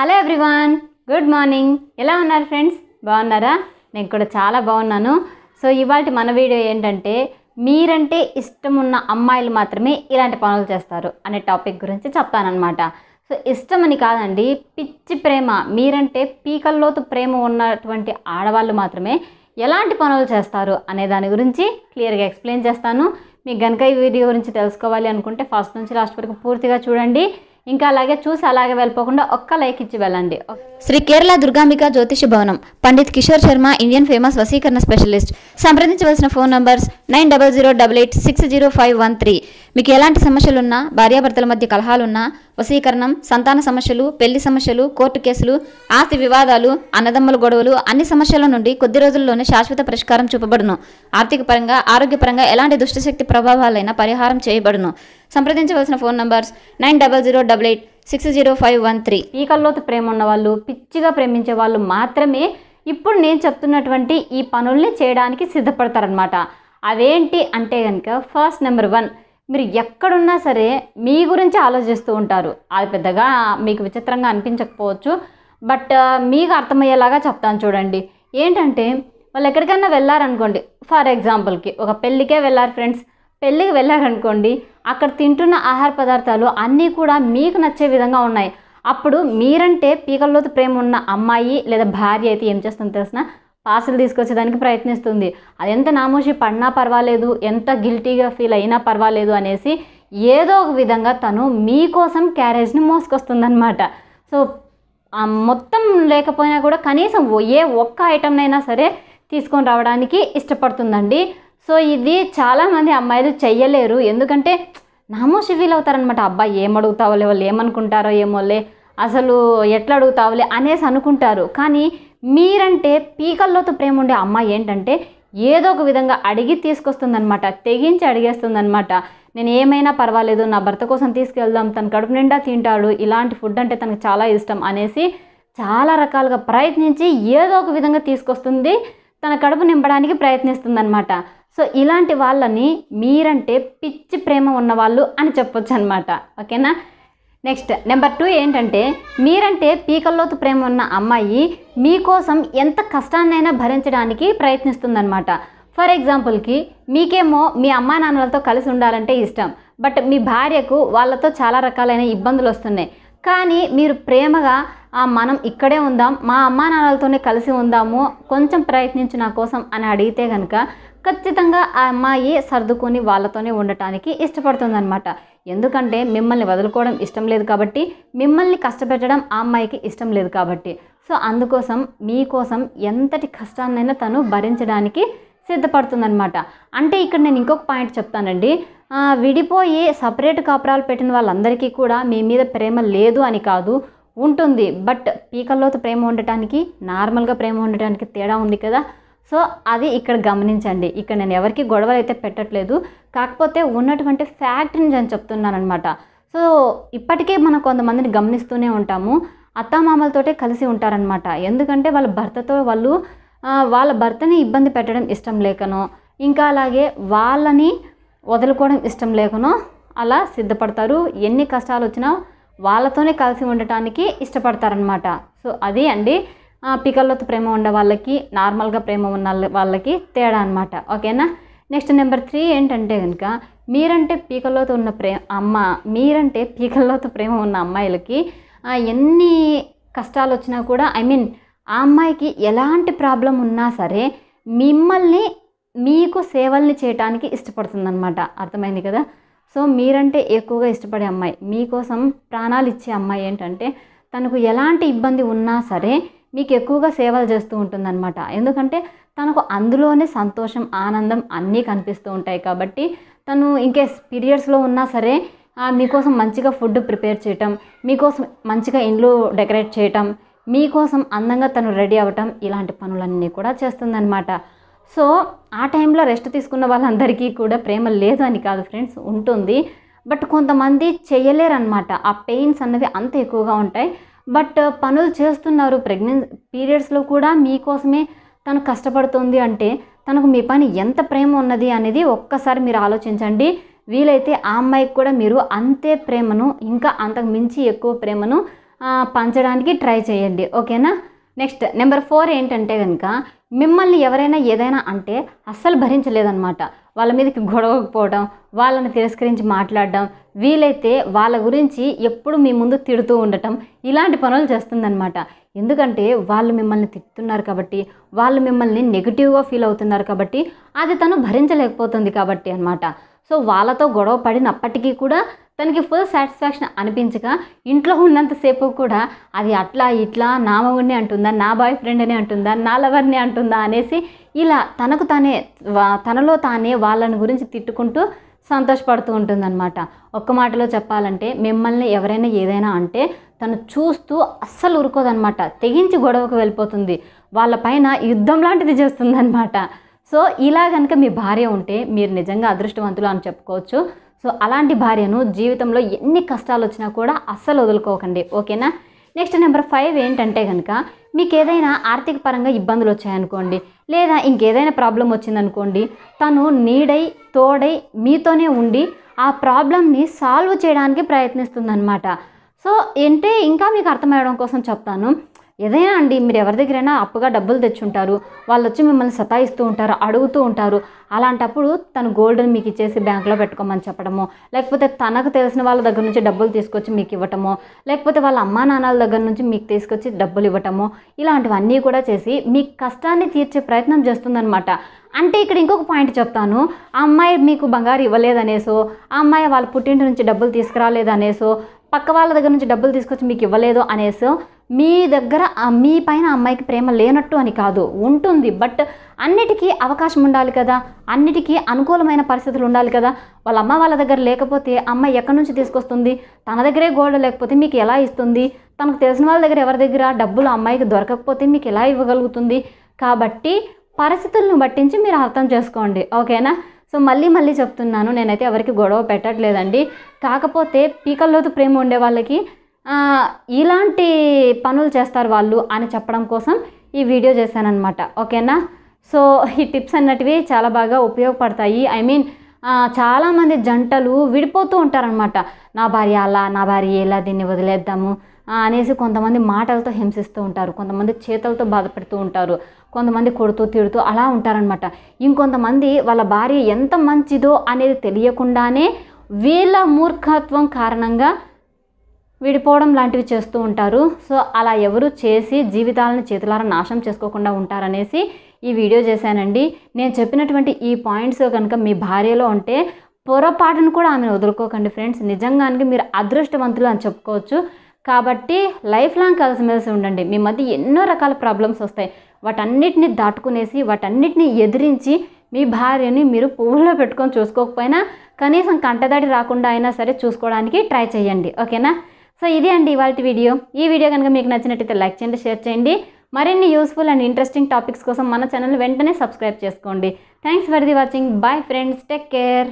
hello everyone good morning ఎలా ఉన్నారు friends బాగున్నారా నేను కూడా చాలా బాగున్నాను సో ఇవాళ మన వీడియో ఏంటంటే మీరంటే ఇష్టం ఉన్న అమ్మాయిలు మాత్రమే ఇలాంటి పనులు చేస్తారు అనే టాపిక్ గురించి చెప్తానమాట సో ఇష్టం అని కాదండి పిచ్చి ప్రేమ మీరంటే పీకల్లోతు ప్రేమ ఉన్నటువంటి ఆడవాళ్ళు మాత్రమే ఎలాంటి పనులు చేస్తారు అనే దాని గురించి క్లియర్గా ఎక్స్ప్లెయిన్ చేస్తాను మీకు కనుక ఈ వీడియో గురించి తెలుసుకోవాలి అనుకుంటే ఫస్ట్ నుంచి లాస్ట్ వరకు పూర్తిగా చూడండి ఇంకా అలాగే చూసి అలాగే వెళ్ళిపోకుండా ఒక్క లైక్ ఇచ్చి వెళ్ళండి శ్రీ కేరళ దుర్గాంబిక జ్యోతిష భవనం పండిత్ కిషోర్ శర్మ ఇండియన్ ఫేమస్ వసీకరణ స్పెషలిస్ట్ సంప్రదించవలసిన phone numbers nine double zero double eight six zero five one three మీకు ఎలాంటి సమస్యలున్నా భార్యాభర్తల మధ్య కలహాలున్నా వసీకరణం సంతాన సమస్యలు పెళ్లి సమస్యలు కోర్టు కేసులు ఆస్తి వివాదాలు అన్నదమ్ముల గొడవలు అన్ని సమస్యల నుండి కొద్ది రోజుల్లోనే శాశ్వత పరిష్కారం చూపబడును ఆర్థిక పరంగా ఆరోగ్యపరంగా ఎలాంటి దుష్టశక్తి ప్రభావాలైనా పరిహారం చేయబడును సంప్రదించవలసిన phone numbers nine double zero double eight six zero five one three ఈ ప్రేమ ఉన్న వాళ్ళు పిచ్చిగా ప్రేమించే వాళ్ళు మాత్రమే ఇప్పుడు నేను చెప్తున్నటువంటి ఈ పనుల్ని చేయడానికి సిద్ధపడతారనమాట అవేంటి అంటే కనుక ఫస్ట్ నెంబర్ వన్ మీరు ఎక్కడున్నా సరే మీ గురించి ఆలోచిస్తూ ఉంటారు అది పెద్దగా మీకు విచిత్రంగా అనిపించకపోవచ్చు బట్ మీకు అర్థమయ్యేలాగా చెప్తాను చూడండి ఏంటంటే వాళ్ళు ఎక్కడికైనా వెళ్ళారనుకోండి ఫర్ ఎగ్జాంపుల్కి ఒక పెళ్ళికే వెళ్ళారు ఫ్రెండ్స్ పెళ్ళికి వెళ్ళారనుకోండి అక్కడ తింటున్న ఆహార పదార్థాలు అన్నీ కూడా మీకు నచ్చే విధంగా ఉన్నాయి అప్పుడు మీరంటే పీకల్లోతో ప్రేమ ఉన్న అమ్మాయి లేదా భార్య అయితే ఏం చేస్తుంది తెలిసిన పార్సల్ తీసుకొచ్చేదానికి ప్రయత్నిస్తుంది అది ఎంత నామోషి పడినా పర్వాలేదు ఎంత గిల్టీగా ఫీల్ అయినా పర్వాలేదు అనేసి ఏదో ఒక విధంగా తను మీకోసం క్యారేజ్ని అనమాట సో మొత్తం లేకపోయినా కూడా కనీసం ఏ ఒక్క ఐటెంనైనా సరే తీసుకొని రావడానికి ఇష్టపడుతుందండి సో ఇది చాలామంది అమ్మాయిలు చెయ్యలేరు ఎందుకంటే నామోషి ఫీల్ అవుతారనమాట అబ్బాయి ఏం అడుగుతావులే వాళ్ళు ఏమనుకుంటారో ఏమోలే అసలు ఎట్లా అడుగుతావులే అనేసి అనుకుంటారు కానీ మీరంటే పీకల్లోతో ప్రేమ ఉండే అమ్మాయి ఏంటంటే ఏదో ఒక విధంగా అడిగి తీసుకొస్తుందనమాట తెగించి అడిగేస్తుందనమాట నేను ఏమైనా పర్వాలేదు నా భర్త కోసం తీసుకెళ్దాం తన కడుపు నిండా తింటాడు ఇలాంటి ఫుడ్ అంటే తనకు చాలా ఇష్టం అనేసి చాలా రకాలుగా ప్రయత్నించి ఏదో ఒక విధంగా తీసుకొస్తుంది తన కడుపు నింపడానికి ప్రయత్నిస్తుందనమాట సో ఇలాంటి వాళ్ళని మీరంటే పిచ్చి ప్రేమ ఉన్నవాళ్ళు అని చెప్పొచ్చు అనమాట ఓకేనా నెక్స్ట్ నెంబర్ టూ ఏంటంటే మీరంటే పీకల్లోతు ప్రేమ ఉన్న అమ్మాయి మీకోసం ఎంత కష్టాన్నైనా భరించడానికి ప్రయత్నిస్తుందనమాట ఫర్ ఎగ్జాంపుల్కి మీకేమో మీ అమ్మా నాన్నలతో కలిసి ఉండాలంటే ఇష్టం బట్ మీ భార్యకు వాళ్ళతో చాలా రకాలైన ఇబ్బందులు వస్తున్నాయి కానీ మీరు ప్రేమగా మనం ఇక్కడే ఉందాం మా అమ్మా నాన్నలతోనే కలిసి ఉందాము కొంచెం ప్రయత్నించు నా కోసం అని అడిగితే కనుక ఖచ్చితంగా ఆ అమ్మాయి సర్దుకొని వాళ్ళతోనే ఉండటానికి ఇష్టపడుతుందనమాట ఎందుకంటే మిమ్మల్ని వదులుకోవడం ఇష్టం లేదు కాబట్టి మిమ్మల్ని కష్టపెట్టడం ఆ అమ్మాయికి ఇష్టం లేదు కాబట్టి సో అందుకోసం మీకోసం ఎంతటి కష్టాన్నైనా తను భరించడానికి సిద్ధపడుతుందనమాట అంటే ఇక్కడ నేను ఇంకొక పాయింట్ చెప్తానండి విడిపోయి సపరేట్ కాపురాలు పెట్టిన వాళ్ళందరికీ కూడా మీ మీద ప్రేమ లేదు అని కాదు ఉంటుంది బట్ పీకల్లోతో ప్రేమ ఉండటానికి నార్మల్గా ప్రేమ ఉండటానికి తేడా ఉంది కదా సో అది ఇక్కడ గమనించండి ఇక్కడ నేను ఎవరికి గొడవలు అయితే పెట్టట్లేదు కాకపోతే ఉన్నటువంటి ఫ్యాక్ట్ని నేను చెప్తున్నానమాట సో ఇప్పటికే మనం కొంతమందిని గమనిస్తూనే ఉంటాము అత్తామామలతోటే కలిసి ఉంటారనమాట ఎందుకంటే వాళ్ళ భర్తతో వాళ్ళు వాళ్ళ భర్తని ఇబ్బంది పెట్టడం ఇష్టం లేకనో ఇంకా అలాగే వాళ్ళని వదులుకోవడం ఇష్టం లేకనో అలా సిద్ధపడతారు ఎన్ని కష్టాలు వచ్చినా వాళ్ళతోనే కలిసి ఉండటానికి ఇష్టపడతారనమాట సో అది అండి పికల్లతో ప్రేమ ఉన్న వాళ్ళకి నార్మల్గా ప్రేమ ఉన్న వాళ్ళకి తేడా అనమాట ఓకేనా నెక్స్ట్ నెంబర్ త్రీ ఏంటంటే కనుక మీరంటే పీకల్లోతో ఉన్న ప్రేమ అమ్మ మీరంటే పీకల్లోతో ప్రేమ ఉన్న అమ్మాయిలకి ఎన్ని కష్టాలు వచ్చినా కూడా ఐ మీన్ ఆ అమ్మాయికి ఎలాంటి ప్రాబ్లం ఉన్నా సరే మిమ్మల్ని మీకు సేవల్ని చేయటానికి ఇష్టపడుతుందన్నమాట అర్థమైంది కదా సో మీరంటే ఎక్కువగా ఇష్టపడే అమ్మాయి మీకోసం ప్రాణాలు ఇచ్చే అమ్మాయి ఏంటంటే తనకు ఎలాంటి ఇబ్బంది ఉన్నా సరే మీకు ఎక్కువగా సేవలు చేస్తూ ఉంటుందన్నమాట ఎందుకంటే తనకు అందులోనే సంతోషం ఆనందం అన్నీ కనిపిస్తూ ఉంటాయి కాబట్టి తను ఇంకే పీరియడ్స్లో ఉన్నా సరే మీకోసం మంచిగా ఫుడ్ ప్రిపేర్ చేయటం మీకోసం మంచిగా ఇండ్లు డెకరేట్ చేయటం మీకోసం అందంగా తను రెడీ అవ్వటం ఇలాంటి పనులన్నీ కూడా చేస్తుందన్నమాట సో ఆ టైంలో రెస్ట్ తీసుకున్న వాళ్ళందరికీ కూడా ప్రేమ లేదు అని కాదు ఫ్రెండ్స్ ఉంటుంది బట్ కొంతమంది చేయలేరనమాట ఆ పెయిన్స్ అన్నవి అంత ఎక్కువగా ఉంటాయి బట్ పనులు చేస్తున్నారు ప్రెగ్నెన్ పీరియడ్స్లో కూడా మీకోసమే తను కష్టపడుతుంది అంటే తనకు మీ పని ఎంత ప్రేమ ఉన్నది అనేది ఒక్కసారి మీరు ఆలోచించండి వీలైతే ఆ అమ్మాయికి కూడా మీరు అంతే ప్రేమను ఇంకా అంతకు మించి ఎక్కువ ప్రేమను పంచడానికి ట్రై చేయండి ఓకేనా నెక్స్ట్ నెంబర్ ఫోర్ ఏంటంటే కనుక మిమ్మల్ని ఎవరైనా ఏదైనా అంటే అస్సలు భరించలేదన్నమాట వాళ్ళ మీదకి గొడవకపోవడం వాళ్ళని తిరస్కరించి మాట్లాడడం వీలైతే వాళ్ళ గురించి ఎప్పుడు మీ ముందు తిడుతూ ఉండటం ఇలాంటి పనులు చేస్తుందన్నమాట ఎందుకంటే వాళ్ళు మిమ్మల్ని తిడుతున్నారు కాబట్టి వాళ్ళు మిమ్మల్ని నెగిటివ్గా ఫీల్ అవుతున్నారు కాబట్టి అది తను భరించలేకపోతుంది కాబట్టి అనమాట సో వాళ్ళతో గొడవ పడినప్పటికీ కూడా తనకి ఫుల్ సాటిస్ఫాక్షన్ అనిపించగా ఇంట్లో ఉన్నంతసేపు కూడా అది అట్లా ఇట్లా నా మగుడిని అంటుందా నా బాయ్ ఫ్రెండ్ అని అంటుందా నా లవర్ని అంటుందా అనేసి ఇలా తనకు తానే తనలో తానే వాళ్ళని గురించి తిట్టుకుంటూ సంతోషపడుతూ ఉంటుందన్నమాట ఒక్క మాటలో చెప్పాలంటే మిమ్మల్ని ఎవరైనా ఏదైనా అంటే తను చూస్తూ అస్సలు ఉరుకోదనమాట తెగించి గొడవకు వెళ్ళిపోతుంది వాళ్ళ పైన యుద్ధం లాంటిది చేస్తుందన్నమాట సో ఇలా కనుక మీ భార్య ఉంటే మీరు నిజంగా అదృష్టవంతులు అని చెప్పుకోవచ్చు సో అలాంటి భార్యను జీవితంలో ఎన్ని కష్టాలు వచ్చినా కూడా అస్సలు వదులుకోకండి ఓకేనా నెక్స్ట్ నెంబర్ ఫైవ్ ఏంటంటే కనుక మీకు ఏదైనా ఆర్థిక పరంగా ఇబ్బందులు వచ్చాయనుకోండి లేదా ఇంకేదైనా ప్రాబ్లం వచ్చిందనుకోండి తను నీడై తోడై మీతోనే ఉండి ఆ ప్రాబ్లమ్ని సాల్వ్ చేయడానికి ప్రయత్నిస్తుందన్నమాట సో ఏంటే ఇంకా మీకు అర్థమయ్యడం కోసం చెప్తాను ఏదైనా అండి మీరు ఎవరి దగ్గరైనా అప్పుగా డబ్బులు తెచ్చుంటారు వాళ్ళు వచ్చి మిమ్మల్ని సతాయిస్తూ ఉంటారు అడుగుతూ ఉంటారు అలాంటప్పుడు తను గోల్డ్ని మీకు ఇచ్చేసి బ్యాంకులో పెట్టుకోమని చెప్పడము లేకపోతే తనకు తెలిసిన వాళ్ళ దగ్గర నుంచి డబ్బులు తీసుకొచ్చి మీకు ఇవ్వటము లేకపోతే వాళ్ళ అమ్మా నాన్నల దగ్గర నుంచి మీకు తీసుకొచ్చి డబ్బులు ఇవ్వటము ఇలాంటివన్నీ కూడా చేసి మీ కష్టాన్ని తీర్చే ప్రయత్నం చేస్తుందనమాట అంటే ఇక్కడ ఇంకొక పాయింట్ చెప్తాను ఆ అమ్మాయి మీకు బంగారు ఇవ్వలేదనేసో ఆ అమ్మాయి వాళ్ళ పుట్టింటి నుంచి డబ్బులు తీసుకురాలేదనేసో పక్క వాళ్ళ దగ్గర నుంచి డబ్బులు తీసుకొచ్చి మీకు ఇవ్వలేదు అనేసి మీ దగ్గర మీ పైన అమ్మాయికి ప్రేమ లేనట్టు అని కాదు ఉంటుంది బట్ అన్నిటికీ అవకాశం ఉండాలి కదా అన్నిటికీ అనుకూలమైన పరిస్థితులు ఉండాలి కదా వాళ్ళ అమ్మ వాళ్ళ దగ్గర లేకపోతే అమ్మాయి ఎక్కడి నుంచి తీసుకొస్తుంది తన దగ్గరే గోల్డ్ లేకపోతే మీకు ఎలా ఇస్తుంది తనకు తెలిసిన వాళ్ళ దగ్గర ఎవరి దగ్గర డబ్బులు అమ్మాయికి దొరకకపోతే మీకు ఎలా ఇవ్వగలుగుతుంది కాబట్టి పరిస్థితులను బట్టించి మీరు అర్థం చేసుకోండి ఓకేనా సో మళ్ళీ మళ్ళీ చెప్తున్నాను నేనైతే ఎవరికి గొడవ పెట్టట్లేదండి కాకపోతే పీకల్లోతు ప్రేమ ఉండే వాళ్ళకి ఇలాంటి పనులు చేస్తారు వాళ్ళు అని చెప్పడం కోసం ఈ వీడియో చేశానన్నమాట ఓకేనా సో ఈ టిప్స్ అన్నటివి చాలా బాగా ఉపయోగపడతాయి ఐ మీన్ చాలామంది జంటలు విడిపోతూ ఉంటారనమాట నా భార్య అలా నా భార్య ఎలా దీన్ని వదిలేద్దాము అనేసి కొంతమంది మాటలతో హింసిస్తూ ఉంటారు కొంతమంది చేతులతో బాధపడుతూ ఉంటారు కొంతమంది కొడుతూ తిడుతూ అలా ఉంటారనమాట ఇంకొంతమంది వాళ్ళ భార్య ఎంత మంచిదో అనేది తెలియకుండానే వీళ్ళ మూర్ఖత్వం కారణంగా విడిపోవడం లాంటివి చేస్తూ ఉంటారు సో అలా ఎవరు చేసి జీవితాలను చేతులార నాశనం చేసుకోకుండా ఉంటారనేసి ఈ వీడియో చేశానండి నేను చెప్పినటువంటి ఈ పాయింట్స్ కనుక మీ భార్యలో ఉంటే పొరపాటును కూడా ఆమెను వదులుకోకండి ఫ్రెండ్స్ నిజంగానికి మీరు అదృష్టవంతులు అని చెప్పుకోవచ్చు కాబట్టి లైఫ్ లాంగ్ కలిసిమెలిసి ఉండండి మీ మధ్య ఎన్నో రకాల ప్రాబ్లమ్స్ వస్తాయి వాటన్నిటిని దాటుకునేసి వాటన్నిటిని ఎదిరించి మీ భార్యని మీరు పువ్వులో పెట్టుకొని చూసుకోకపోయినా కనీసం కంటదాడి రాకుండా అయినా సరే చూసుకోవడానికి ట్రై చేయండి ఓకేనా సో ఇది అండి ఇవాళ వీడియో ఈ వీడియో కనుక మీకు నచ్చినట్టయితే లైక్ చేయండి షేర్ చేయండి మరిన్ని యూస్ఫుల్ అండ్ ఇంట్రెస్టింగ్ టాపిక్స్ కోసం మన ఛానల్ వెంటనే సబ్స్క్రైబ్ చేసుకోండి thanks for the watching bye friends take care